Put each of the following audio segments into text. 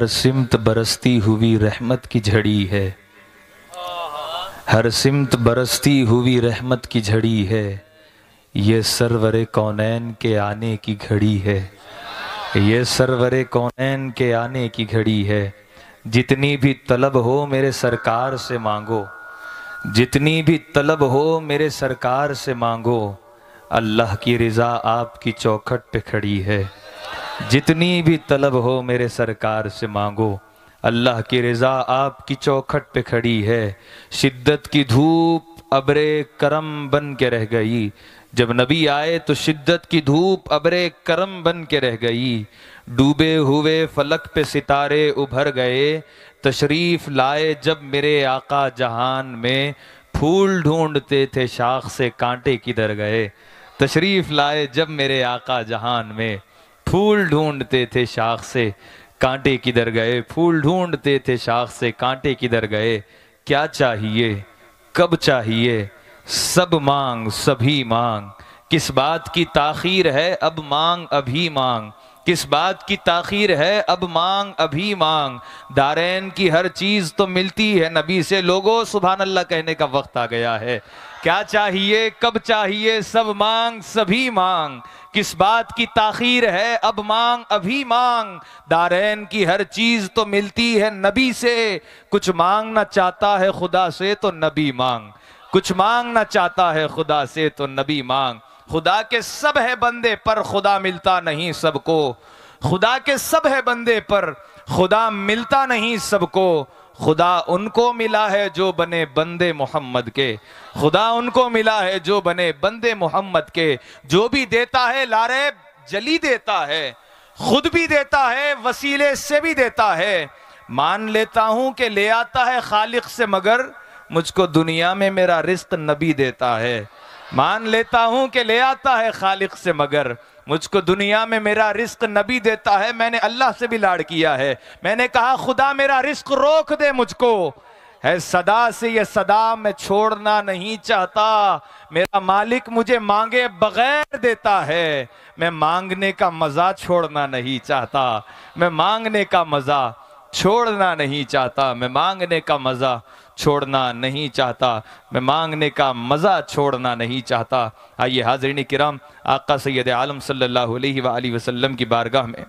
ہر سمت برستی ہوئی رحمت کی جھڑی ہے ہر سمت برستی ہوئی رحمت کی جھڑی ہے یہ سرور کونین کے آنے کی گھڑی ہے یہ سرور کونین کے آنے کی گھڑی ہے جتنی بھی طلب ہو میرے سرکار سے مانگو جتنی بھی طلب ہو میرے سرکار سے مانگو اللہ کی رضا آپ کی چوکھٹ پہ کھڑی ہے جتنی بھی طلب ہو میرے سرکار سے مانگو اللہ کی رضا آپ کی چوکھٹ پہ کھڑی ہے شدت کی دھوپ عبر کرم بن کے رہ گئی جب نبی آئے تو شدت کی دھوپ عبر کرم بن کے رہ گئی ڈوبے ہوئے فلک پہ ستارے ابھر گئے تشریف لائے جب میرے آقا جہان میں پھول ڈھونڈتے تھے شاخ سے کانٹے کدھر گئے تشریف لائے جب میرے آقا جہان میں پھول ڈھونڈتے تھے شاخ سے کانٹے کدھر گئے پھول ڈھونڈتے تھے شاخ سے کانٹے کدھر گئے کیا چاہیے کب چاہیے سب مانگ سبھی مانگ کس بات کی تاخیر ہے اب مانگ ابھی مانگ کس بات کی تاخیر ہے اب مانگ ابھی مانگ دارین کی ہر چیز تو ملتی ہے نبی سے لوگوں سبحان اللہ کہنے کا وقت آ گیا ہے کیا چاہیے کب چاہیے سب مانگ سبھی مانگ کس بات کی تاخیر ہے اب مانگ ابھی مانگ دارین کی ہر چیز تو ملتی ہے نبی سے کچھ مانگنا چاہتا ہے خدا سے تو نبی مانگ کچھ مانگنا چاہتا ہے خدا سے تو نبی مانگ خدا کے سب ہے بندے پر خدا ملتا نہیں سب کو خدا کے سب ہے بندے پر خدا ملتا نہیں سب کو خدا ان کو ملا ہے جو بنے بندے محمد کے خدا ان کو ملا ہے جو بنے بندے محمد کے جو بھی دیتا ہے لارے جلی دیتا ہے خود بھی دیتا ہے وسیلے سے بھی دیتا ہے مان لیتا ہوں کہ لے آتا ہے خالق سے مگر مجھ کو دنیا میں میرا رزق نبی دیتا ہے مان لیتا ہوں کہ لے آتا ہے خالق سے مگر مجھ کو دنیا میں میرا رزق نبی دیتا ہے میں نے اللہ سے بھی لاڑ کیا ہے میں نے کہا خدا میرا رزق روک دے مجھ کو ہے صدا سے یہ صدا میں چھوڑنا نہیں چاہتا میرا مالک مجھے مانگے بغیر دیتا ہے میں مانگنے کا مزہ چھوڑنا نہیں چاہتا میں مانگنے کا مزہ چھوڑنا نہیں چاہتا میں مانگنے کا مزہ چھوڑنا نہیں چاہتا میں مانگنے کا مزہ چھوڑنا نہیں چاہتا آئیے حاضرین کرام آقا سید عالم صلی اللہ علیہ وآلہ وسلم کی بارگاہ میں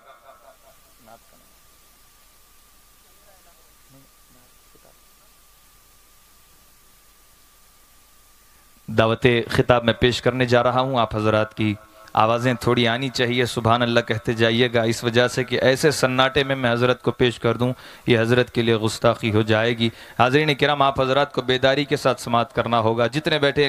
دعوت خطاب میں پیش کرنے جا رہا ہوں آپ حضرات کی آوازیں تھوڑی آنی چاہیے سبحان اللہ کہتے جائیے گا اس وجہ سے کہ ایسے سناٹے میں میں حضرت کو پیش کر دوں یہ حضرت کے لیے گستاخی ہو جائے گی حاضرین کرم کرام آپ حضرات کو بیداری کے ساتھ سماعت کرنا ہوگا جتنے بیٹھے